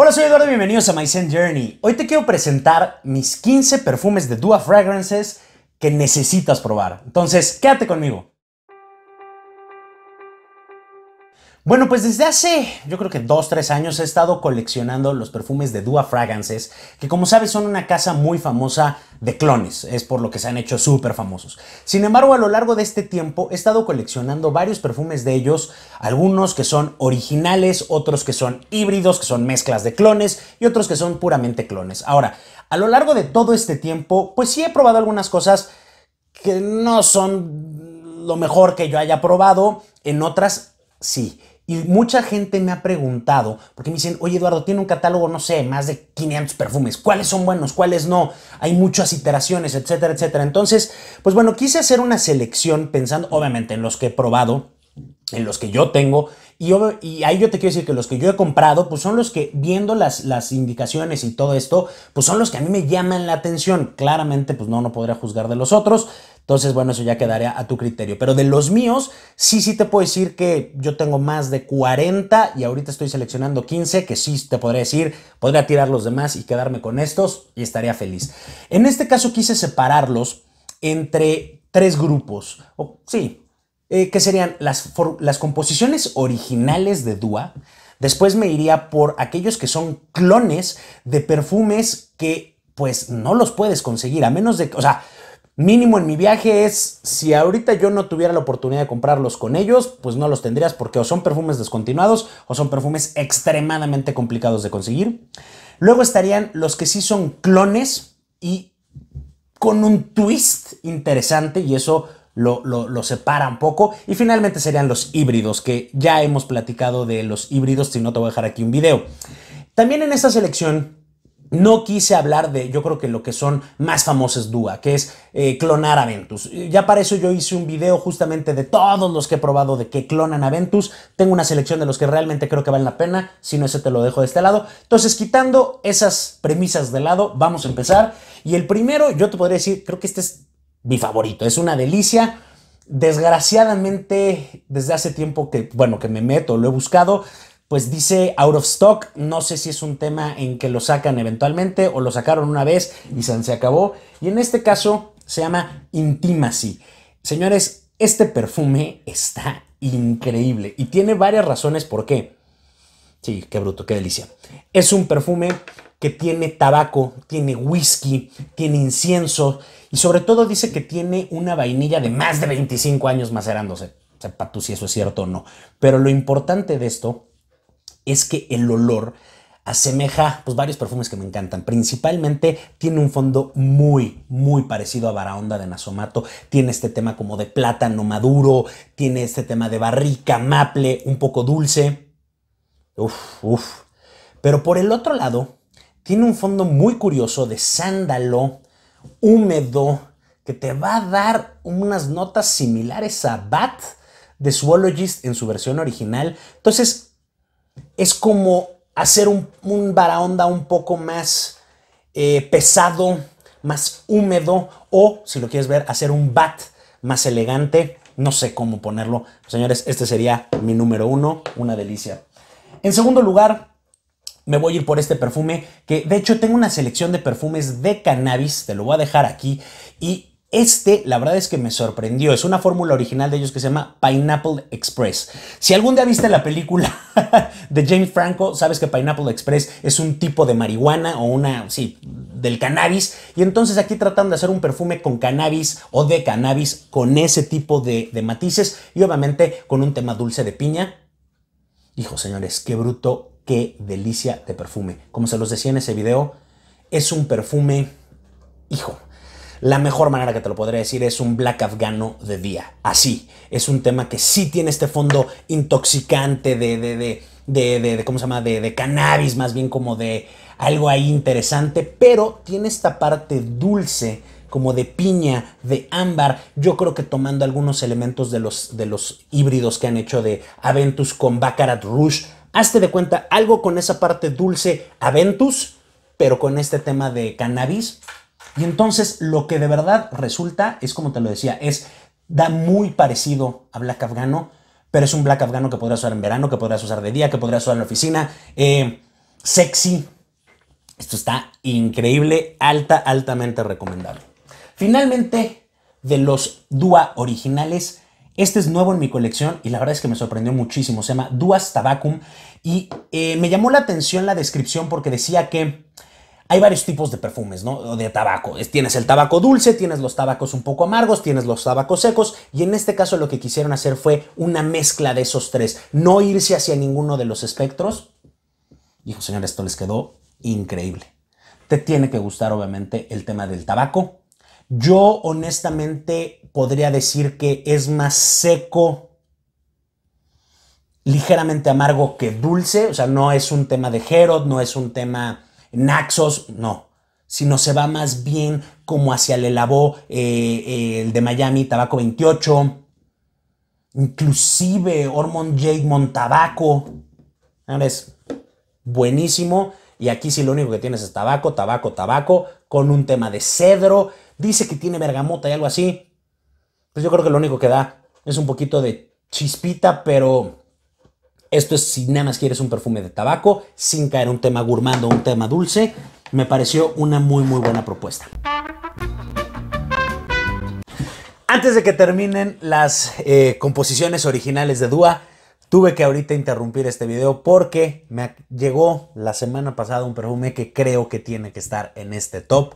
Hola, soy Eduardo y bienvenidos a My Scent Journey. Hoy te quiero presentar mis 15 perfumes de Dua Fragrances que necesitas probar. Entonces, quédate conmigo. Bueno, pues desde hace, yo creo que dos, tres años he estado coleccionando los perfumes de Dua Fragrances, que como sabes son una casa muy famosa de clones, es por lo que se han hecho súper famosos. Sin embargo, a lo largo de este tiempo he estado coleccionando varios perfumes de ellos, algunos que son originales, otros que son híbridos, que son mezclas de clones y otros que son puramente clones. Ahora, a lo largo de todo este tiempo, pues sí he probado algunas cosas que no son lo mejor que yo haya probado, en otras sí. Y mucha gente me ha preguntado, porque me dicen, oye Eduardo, tiene un catálogo, no sé, más de 500 perfumes, ¿cuáles son buenos, cuáles no? Hay muchas iteraciones, etcétera, etcétera. Entonces, pues bueno, quise hacer una selección pensando, obviamente, en los que he probado, en los que yo tengo, y, y, ahí yo te quiero decir que los que yo he comprado, pues son los que, viendo las, las indicaciones y todo esto, pues son los que a mí me llaman la atención. Claramente, pues no, no podría juzgar de los otros, entonces, bueno, eso ya quedaría a tu criterio. Pero de los míos, sí, sí te puedo decir que yo tengo más de 40 y ahorita estoy seleccionando 15, que sí te podría decir, podría tirar los demás y quedarme con estos y estaría feliz. En este caso quise separarlos entre tres grupos, o sí, eh, que serían las, las composiciones originales de Dua. Después me iría por aquellos que son clones de perfumes que pues no los puedes conseguir, a menos de que, o sea, Mínimo en mi viaje es, si ahorita yo no tuviera la oportunidad de comprarlos con ellos, pues no los tendrías porque o son perfumes descontinuados o son perfumes extremadamente complicados de conseguir. Luego estarían los que sí son clones y con un twist interesante y eso lo, separa un poco. Y finalmente serían los híbridos, que ya hemos platicado de los híbridos, si no te voy a dejar aquí un video. También en esta selección no quise hablar de, yo creo que lo que son más famosos DUA, que es eh, clonar Aventus. Ya para eso yo hice un video justamente de todos los que he probado de que clonan Aventus. Tengo una selección de los que realmente creo que valen la pena, si no ese te lo dejo de este lado. Entonces, quitando esas premisas de lado, vamos a empezar. Y el primero, yo te podría decir, creo que este es mi favorito, es una delicia. Desgraciadamente, desde hace tiempo que, bueno, que me meto, lo he buscado, pues dice out of stock, no sé si es un tema en que lo sacan eventualmente o lo sacaron una vez y se, acabó. Y en este caso se llama Intimacy. Señores, este perfume está increíble y tiene varias razones por qué. Sí, qué bruto, qué delicia. Es un perfume que tiene tabaco, tiene whisky, tiene incienso y sobre todo dice que tiene una vainilla de más de 25 años macerándose. Sepa tú si eso es cierto o no. Pero lo importante de esto es que el olor asemeja pues, varios perfumes que me encantan. Principalmente tiene un fondo muy, muy parecido a Barahonda de Nasomato. Tiene este tema como de plátano maduro, tiene este tema de barrica, maple, un poco dulce. Uf, uf. Pero por el otro lado, tiene un fondo muy curioso de sándalo, húmedo, que te va a dar unas notas similares a Bat de Zoologist en su versión original. Entonces, es como hacer un, un varaonda un poco más eh, pesado, más húmedo, o si lo quieres ver, hacer un bat más elegante. No sé cómo ponerlo. Señores, este sería mi número uno, una delicia. En segundo lugar, me voy a ir por este perfume, que de hecho tengo una selección de perfumes de cannabis, te lo voy a dejar aquí, y este, la verdad es que me sorprendió. Es una fórmula original de ellos que se llama Pineapple Express. Si algún día viste la película de James Franco, sabes que Pineapple Express es un tipo de marihuana o una, sí, del cannabis. Y entonces aquí tratan de hacer un perfume con cannabis o de cannabis con ese tipo de, de matices y obviamente con un tema dulce de piña. Hijo, señores, qué bruto, qué delicia de perfume. Como se los decía en ese video, es un perfume, hijo, la mejor manera que te lo podría decir es un black afgano de día. Así, es un tema que sí tiene este fondo intoxicante de, de, de, de, de ¿cómo se llama? De, de cannabis, más bien como de algo ahí interesante, pero tiene esta parte dulce como de piña, de ámbar. Yo creo que tomando algunos elementos de los, de los híbridos que han hecho de Aventus con Baccarat Rouge, hazte de cuenta algo con esa parte dulce Aventus, pero con este tema de cannabis, y entonces lo que de verdad resulta es, como te lo decía, es, da muy parecido a Black Afgano, pero es un Black Afgano que podrás usar en verano, que podrás usar de día, que podrás usar en la oficina. Eh, sexy. Esto está increíble, alta, altamente recomendable. Finalmente, de los Dua originales, este es nuevo en mi colección y la verdad es que me sorprendió muchísimo. Se llama Duas Tabacum y eh, me llamó la atención la descripción porque decía que hay varios tipos de perfumes, ¿no? O de tabaco. Tienes el tabaco dulce, tienes los tabacos un poco amargos, tienes los tabacos secos y en este caso lo que quisieron hacer fue una mezcla de esos tres, no irse hacia ninguno de los espectros. Hijo señor, esto les quedó increíble. Te tiene que gustar obviamente el tema del tabaco. Yo honestamente podría decir que es más seco ligeramente amargo que dulce, o sea, no es un tema de Herod, no es un tema Naxos, no, sino se va más bien como hacia el Elabó, eh, eh, el de Miami, Tabaco 28, inclusive Ormond Jade Tabaco. Ahora es buenísimo. Y aquí sí lo único que tienes es tabaco, tabaco, tabaco, con un tema de cedro. Dice que tiene bergamota y algo así. Pues yo creo que lo único que da es un poquito de chispita, pero esto es si nada más quieres un perfume de tabaco, sin caer un tema gourmand o un tema dulce. Me pareció una muy, muy buena propuesta. Antes de que terminen las eh, composiciones originales de Dua, tuve que ahorita interrumpir este video porque me llegó la semana pasada un perfume que creo que tiene que estar en este top.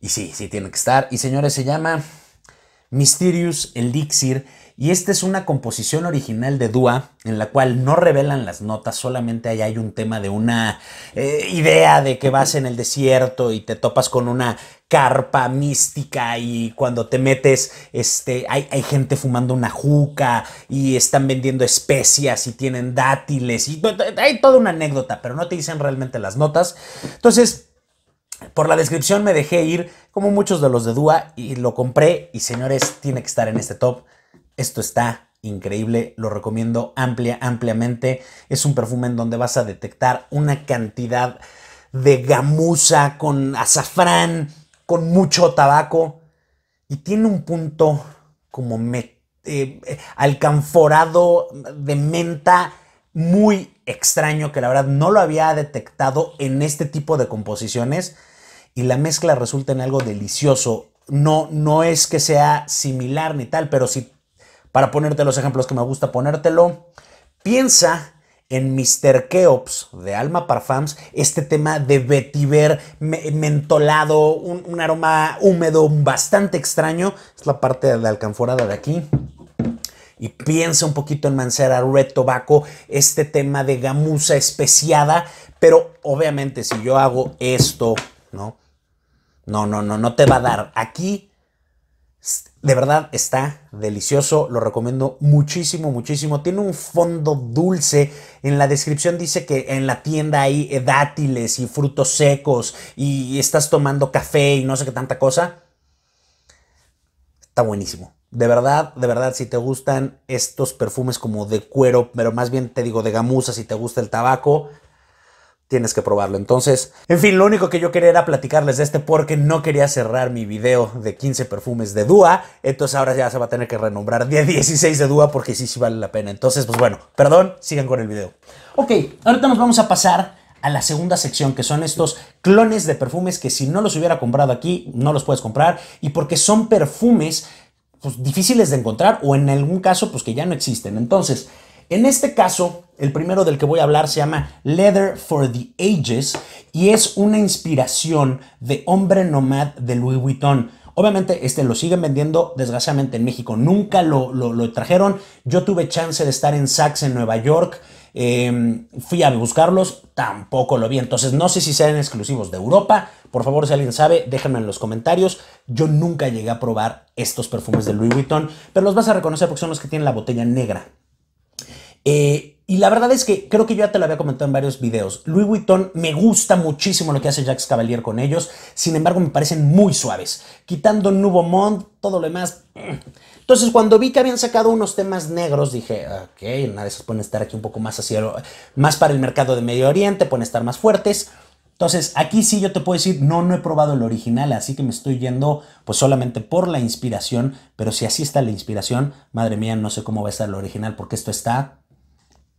Y sí, sí tiene que estar. Y señores, se llama Mysterious Elixir y esta es una composición original de Dua, en la cual no revelan las notas, solamente ahí hay un tema de una eh, idea de que vas en el desierto y te topas con una carpa mística y cuando te metes, este, hay, hay gente fumando una juca y están vendiendo especias y tienen dátiles y hay toda una anécdota, pero no te dicen realmente las notas. Entonces, por la descripción me dejé ir, como muchos de los de Dua, y lo compré y señores, tiene que estar en este top. Esto está increíble, lo recomiendo amplia, ampliamente. Es un perfume en donde vas a detectar una cantidad de gamuza con azafrán, con mucho tabaco. Y tiene un punto como eh, alcanforado de menta muy extraño que la verdad no lo había detectado en este tipo de composiciones y la mezcla resulta en algo delicioso. No, no es que sea similar ni tal, pero si para ponerte los ejemplos que me gusta ponértelo, piensa en Mr. Keops de Alma Parfums, este tema de vetiver mentolado, un, aroma húmedo bastante extraño. Es la parte de la alcanforada de aquí. Y piensa un poquito en Mancera Red Tobacco, este tema de gamuza especiada. Pero obviamente si yo hago esto, ¿no? No, no, no, no te va a dar. Aquí de verdad está delicioso, lo recomiendo muchísimo, muchísimo. Tiene un fondo dulce. En la descripción dice que en la tienda hay eh, dátiles y frutos secos y estás tomando café y no sé qué tanta cosa. Está buenísimo. De verdad, de verdad, si te gustan estos perfumes como de cuero, pero más bien te digo de gamuza, si te gusta el tabaco, tienes que probarlo. Entonces, en fin, lo único que yo quería era platicarles de este porque no quería cerrar mi video de 15 perfumes de Dúa. Entonces ahora ya se va a tener que renombrar de 16 de Dúa porque sí, sí vale la pena. Entonces, pues bueno, perdón, sigan con el video. Ok, ahorita nos vamos a pasar a la segunda sección, que son estos clones de perfumes que si no los hubiera comprado aquí, no los puedes comprar. Y porque son perfumes pues, difíciles de encontrar o en algún caso, pues que ya no existen. Entonces, en este caso, el primero del que voy a hablar se llama Leather for the Ages y es una inspiración de Hombre Nomad de Louis Vuitton. Obviamente este lo siguen vendiendo desgraciadamente en México. Nunca lo, trajeron. Yo tuve chance de estar en Saks en Nueva York. Em, fui a buscarlos, tampoco lo vi. Entonces no sé si sean exclusivos de Europa. Por favor, si alguien sabe, déjenme en los comentarios. Yo nunca llegué a probar estos perfumes de Louis Vuitton, pero los vas a reconocer porque son los que tienen la botella negra. Eh, y la verdad es que creo que yo ya te lo había comentado en varios videos. Louis Vuitton me gusta muchísimo lo que hace Jacques Cavalier con ellos. Sin embargo, me parecen muy suaves. Quitando Nouveau Monde, todo lo demás. Mm. Entonces, cuando vi que habían sacado unos temas negros, dije, ok, una de esas pueden estar aquí un poco más hacia, más para el mercado de Medio Oriente, pueden estar más fuertes. Entonces, aquí sí yo te puedo decir, no, no he probado el original, así que me estoy yendo pues solamente por la inspiración, pero si así está la inspiración, madre mía, no sé cómo va a estar el original, porque esto está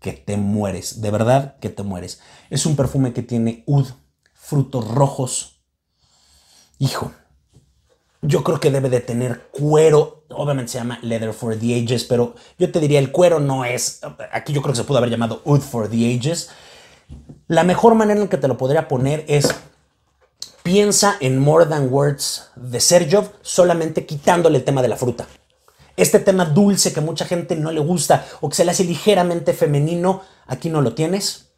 que te mueres, de verdad que te mueres. Es un perfume que tiene ud, frutos rojos. Hijo, yo creo que debe de tener cuero, obviamente se llama Leather for the Ages, pero yo te diría el cuero no es, aquí yo creo que se pudo haber llamado Oud for the Ages. La mejor manera en que te lo podría poner es piensa en More Than Words de Sergio solamente quitándole el tema de la fruta. Este tema dulce que mucha gente no le gusta o que se le hace ligeramente femenino, aquí no lo tienes.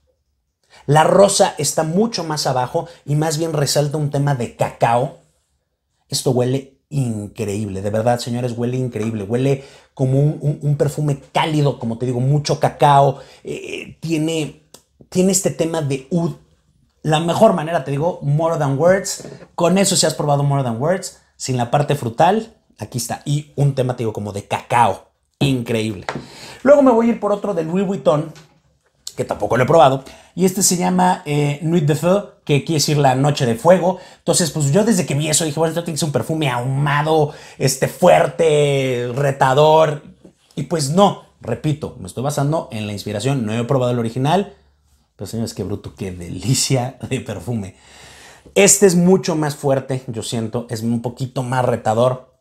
La rosa está mucho más abajo y más bien resalta un tema de cacao. Esto huele increíble, de verdad, señores, huele increíble. Huele como un, perfume cálido, como te digo, mucho cacao. Eh, eh, tiene, tiene este tema de La mejor manera, te digo, More Than Words. Con eso, si has probado More Than Words, sin la parte frutal, Aquí está. Y un tema, te digo, como de cacao. Increíble. Luego me voy a ir por otro de Louis Vuitton, que tampoco lo he probado. Y este se llama eh, Nuit de Feu, que quiere decir la noche de fuego. Entonces, pues yo desde que vi eso dije, bueno, esto tiene que ser un perfume ahumado, este, fuerte, retador. Y pues no, repito, me estoy basando en la inspiración. No he probado el original. Pero señores, qué bruto, qué delicia de perfume. Este es mucho más fuerte, yo siento, es un poquito más retador.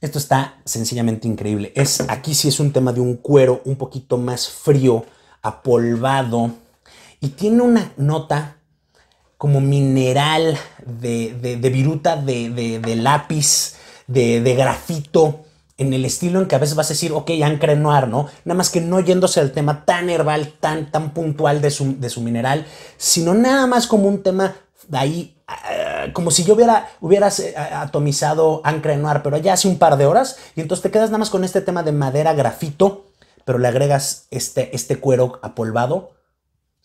Esto está sencillamente increíble. Es, aquí sí es un tema de un cuero un poquito más frío, apolvado, y tiene una nota como mineral de, viruta, de, lápiz, de, grafito, en el estilo en que a veces vas a decir, ok, Ancre Noir, ¿no? Nada más que no yéndose al tema tan herbal, tan, tan puntual de su, de su mineral, sino nada más como un tema de ahí eh, como si yo hubiera, hubieras eh, atomizado Ancra Noir, pero ya hace un par de horas, y entonces te quedas nada más con este tema de madera grafito, pero le agregas este, este cuero apolvado.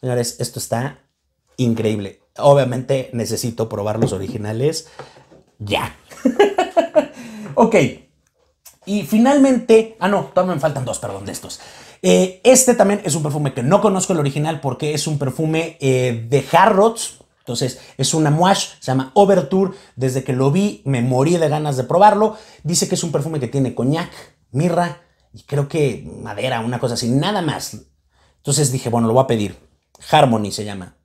Señores, esto está increíble. Obviamente necesito probar los originales ya. ok. Y finalmente, ah no, todavía me faltan dos, perdón, de estos. Eh, este también es un perfume que no conozco el original porque es un perfume de Harrods, entonces, es una muash, se llama Overture. Desde que lo vi, me morí de ganas de probarlo. Dice que es un perfume que tiene coñac, mirra y creo que madera, una cosa así, nada más. Entonces dije, bueno, lo voy a pedir. Harmony se llama.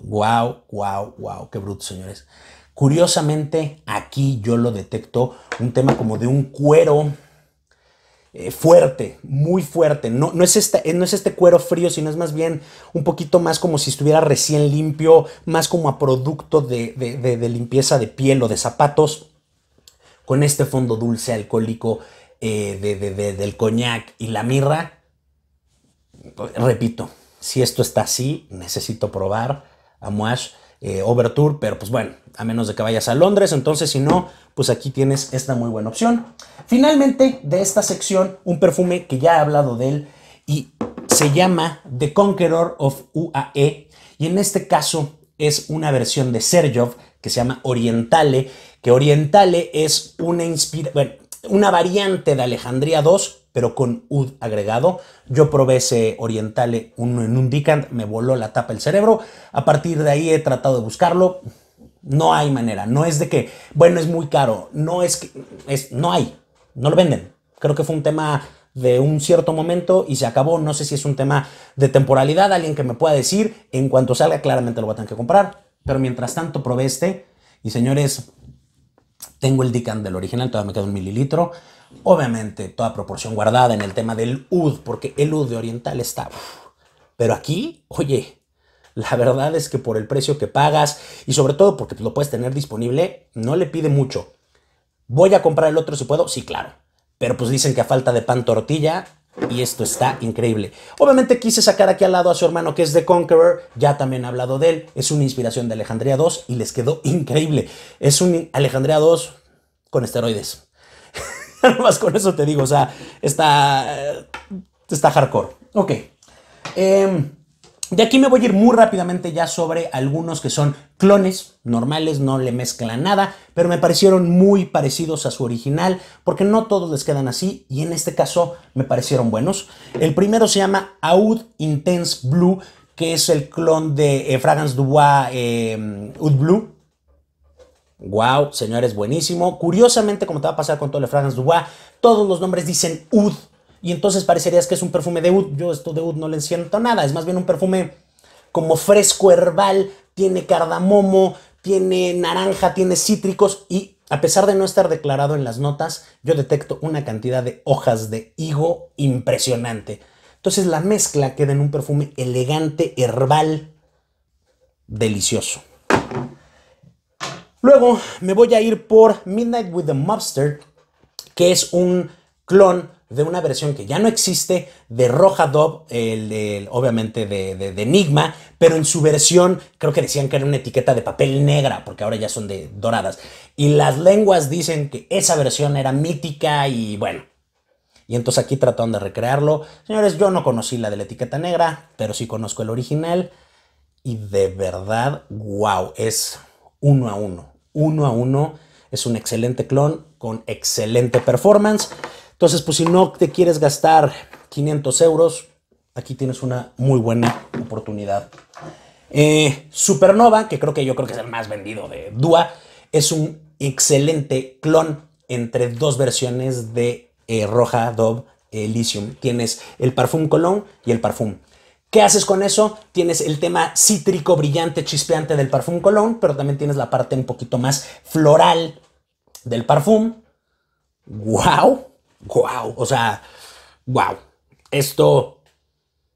Wow, wow, wow, qué bruto, señores. Curiosamente, aquí yo lo detecto un tema como de un cuero eh, fuerte, muy fuerte. No, es eh, no es este cuero frío, sino es más bien un poquito más como si estuviera recién limpio, más como a producto de, limpieza de piel o de zapatos, con este fondo dulce alcohólico eh, del coñac y la mirra. Repito, si esto está así, necesito probar. Amouage eh, overtour Overture, pero pues bueno, a menos de que vayas a Londres, entonces si no, pues aquí tienes esta muy buena opción. Finalmente, de esta sección, un perfume que ya he hablado de él y se llama The Conqueror of UAE y en este caso es una versión de sergio que se llama Orientale, que Orientale es una inspiración, una variante de Alejandría 2, pero con UD agregado. Yo probé ese Orientale uno en un Dicant, me voló la tapa el cerebro. A partir de ahí he tratado de buscarlo. No hay manera, no es de que, bueno, es muy caro, no es que, es, no hay, no lo venden. Creo que fue un tema de un cierto momento y se acabó. No sé si es un tema de temporalidad, alguien que me pueda decir, en cuanto salga claramente lo voy a tener que comprar. Pero mientras tanto probé este y señores, tengo el Dican del original, todavía me queda un mililitro. Obviamente, toda proporción guardada en el tema del UD, porque el UD de Oriental está... Pero aquí, oye, la verdad es que por el precio que pagas y sobre todo porque lo puedes tener disponible, no le pide mucho. ¿Voy a comprar el otro si puedo? Sí, claro. Pero pues dicen que a falta de pan tortilla, y esto está increíble. Obviamente quise sacar aquí al lado a su hermano que es The Conqueror, ya también he hablado de él, es una inspiración de Alejandría 2 y les quedó increíble. Es un Alejandría 2 con esteroides. Nada más con eso te digo, o sea, está, eh, está hardcore. Ok. Eh, de aquí me voy a ir muy rápidamente ya sobre algunos que son clones normales, no le mezclan nada, pero me parecieron muy parecidos a su original, porque no todos les quedan así, y en este caso me parecieron buenos. El primero se llama Aud Intense Blue, que es el clon de eh, Fragrance Dubois eh, Ud Oud Blue. Wow, señores, buenísimo. Curiosamente, como te va a pasar con todo el Fragrance Dubois, todos los nombres dicen Oud y entonces parecerías que es un perfume de oud. Yo esto de oud no le siento nada, es más bien un perfume como fresco herbal, tiene cardamomo, tiene naranja, tiene cítricos y a pesar de no estar declarado en las notas, yo detecto una cantidad de hojas de higo impresionante. Entonces la mezcla queda en un perfume elegante, herbal, delicioso. Luego me voy a ir por Midnight with the Mobster, que es un clon de una versión que ya no existe de Roja Dove, el, obviamente de, de, Enigma, pero en su versión creo que decían que era una etiqueta de papel negra, porque ahora ya son de doradas. Y las lenguas dicen que esa versión era mítica y bueno. Y entonces aquí trataron de recrearlo. Señores, yo no conocí la de la etiqueta negra, pero sí conozco el original. Y de verdad, wow, es uno a uno. Uno a uno. Es un excelente clon con excelente performance. Entonces, pues si no te quieres gastar 500 euros, aquí tienes una muy buena oportunidad. Eh, Supernova, que creo que yo creo que es el más vendido de Dua, es un excelente clon entre dos versiones de eh, Roja Dove Elysium. Tienes el Parfum Cologne y el Parfum. ¿Qué haces con eso? Tienes el tema cítrico, brillante, chispeante del Parfum Cologne, pero también tienes la parte un poquito más floral del Parfum. ¡Wow! wow, o sea, wow, esto,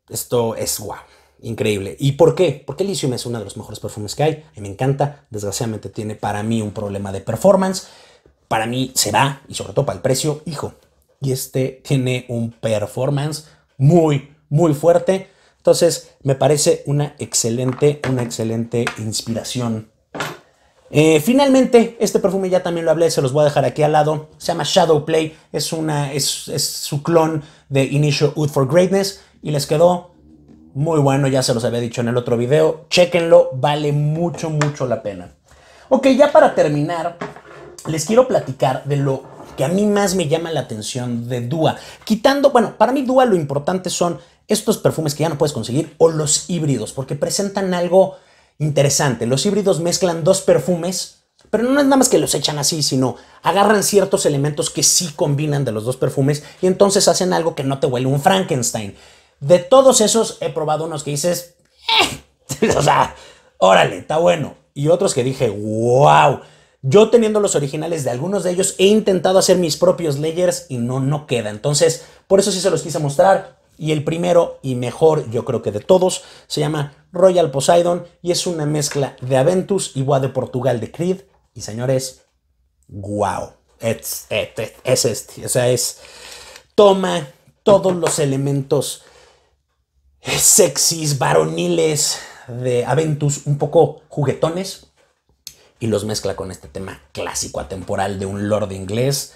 esto es wow. Increíble. ¿Y por qué? Porque Elysium es uno de los mejores perfumes que hay. Y me encanta. Desgraciadamente tiene para mí un problema de performance. Para mí se va, y sobre todo para el precio, hijo. Y este tiene un performance muy, muy fuerte. Entonces, me parece una excelente, una excelente inspiración eh, finalmente, este perfume ya también lo hablé, se los voy a dejar aquí al lado. Se llama Shadow Play, es, una, es, su clon de Initial Wood for Greatness y les quedó muy bueno, ya se los había dicho en el otro video. Chequenlo, vale mucho, mucho la pena. Ok, ya para terminar, les quiero platicar de lo que a mí más me llama la atención de Dua. Quitando, bueno, para mí Dua lo importante son estos perfumes que ya no puedes conseguir o los híbridos, porque presentan algo interesante. Los híbridos mezclan dos perfumes, pero no es nada más que los echan así, sino agarran ciertos elementos que sí combinan de los dos perfumes y entonces hacen algo que no te huele un Frankenstein. De todos esos he probado unos que dices, eh, o sea, órale, está bueno. Y otros que dije, wow. Yo teniendo los originales de algunos de ellos he intentado hacer mis propios layers y no, no queda. Entonces, por eso sí se los quise mostrar. Y el primero y mejor, yo creo que de todos, se llama Royal Poseidon y es una mezcla de Aventus y Bois de Portugal de Creed. Y señores, wow, es, es este, o sea, es, toma todos los elementos sexys, varoniles de Aventus, un poco juguetones, y los mezcla con este tema clásico atemporal de un lord inglés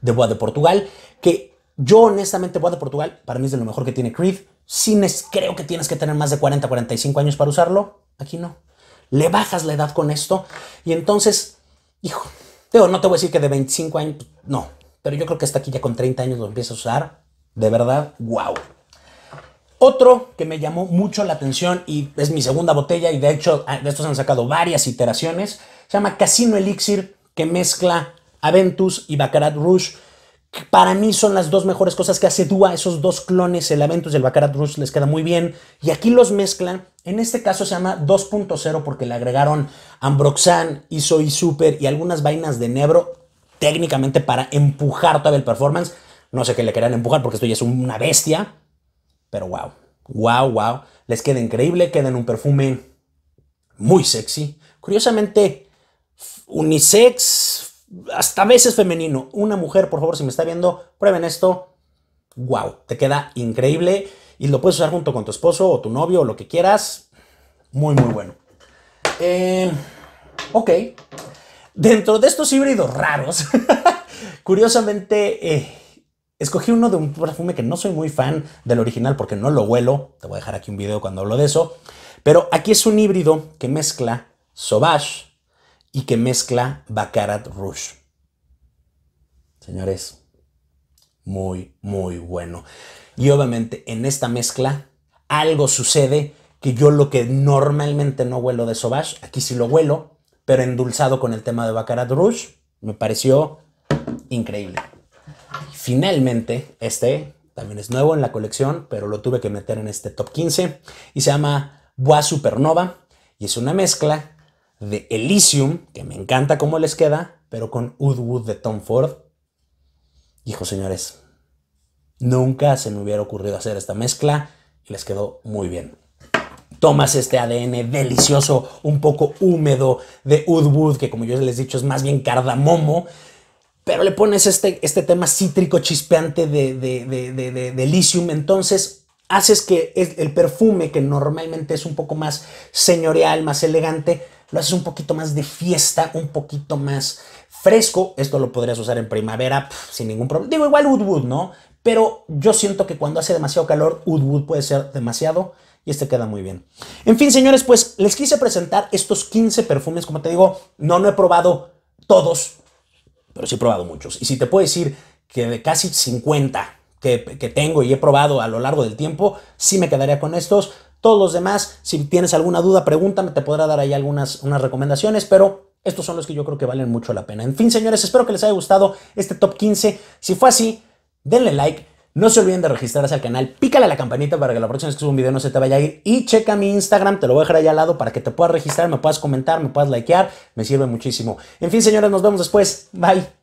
de Boa de Portugal, que yo honestamente Boa de Portugal para mí es de lo mejor que tiene Creed cines creo que tienes que tener más de 40, 45 años para usarlo. Aquí no. Le bajas la edad con esto y entonces, hijo, no te voy a decir que de 25 años, no, pero yo creo que hasta aquí ya con 30 años lo empiezas a usar. De verdad, wow. Otro que me llamó mucho la atención y es mi segunda botella y de hecho ah, de estos han sacado varias iteraciones, se llama Casino Elixir que mezcla Aventus y Baccarat Rouge para mí son las dos mejores cosas que hace Dua, esos dos clones, el Aventus y el Baccarat les queda muy bien. Y aquí los mezclan. En este caso se llama 2.0 porque le agregaron Ambroxan, y Soy Super y algunas vainas de Nebro técnicamente para empujar todavía el performance. No sé qué le querían empujar porque esto ya es una bestia. Pero wow, wow, wow. Les queda increíble, queda en un perfume muy sexy. Curiosamente, unisex, hasta a veces femenino. Una mujer, por favor, si me está viendo, prueben esto. ¡Wow! Te queda increíble y lo puedes usar junto con tu esposo o tu novio o lo que quieras. Muy, muy bueno. Eh, ok. Dentro de estos híbridos raros, curiosamente, eh, escogí uno de un perfume que no soy muy fan del original porque no lo huelo. Te voy a dejar aquí un video cuando hablo de eso. Pero aquí es un híbrido que mezcla Sauvage, y que mezcla Baccarat Rouge. Señores, muy, muy bueno. Y obviamente en esta mezcla algo sucede que yo lo que normalmente no huelo de Sauvage, aquí sí lo huelo, pero endulzado con el tema de Baccarat Rouge, me pareció increíble. Finalmente, este también es nuevo en la colección, pero lo tuve que meter en este top 15 y se llama Bois Supernova y es una mezcla de Elysium, que me encanta cómo les queda, pero con Woodwood de Tom Ford. Hijo, señores, nunca se me hubiera ocurrido hacer esta mezcla y les quedó muy bien. Tomas este ADN delicioso, un poco húmedo de Woodwood, que como yo les he dicho es más bien cardamomo, pero le pones este, este tema cítrico chispeante de, de, de Elysium, entonces haces que el perfume, que normalmente es un poco más señorial, más elegante, lo haces un poquito más de fiesta, un poquito más fresco. Esto lo podrías usar en primavera sin ningún problema. Digo, igual Woodwood, ¿no? Pero yo siento que cuando hace demasiado calor, Woodwood puede ser demasiado y este queda muy bien. En fin, señores, pues les quise presentar estos 15 perfumes. Como te digo, no, no he probado todos, pero sí he probado muchos. Y si te puedo decir que de casi 50 que, que tengo y he probado a lo largo del tiempo, sí me quedaría con estos. Todos los demás, si tienes alguna duda, pregúntame, te podrá dar ahí algunas unas recomendaciones, pero estos son los que yo creo que valen mucho la pena. En fin, señores, espero que les haya gustado este top 15. Si fue así, denle like. No se olviden de registrarse al canal, pícale la campanita para que la próxima vez que suba un video no se te vaya a ir y checa mi Instagram, te lo voy a dejar ahí al lado para que te puedas registrar, me puedas comentar, me puedas likear, me sirve muchísimo. En fin, señores, nos vemos después. Bye.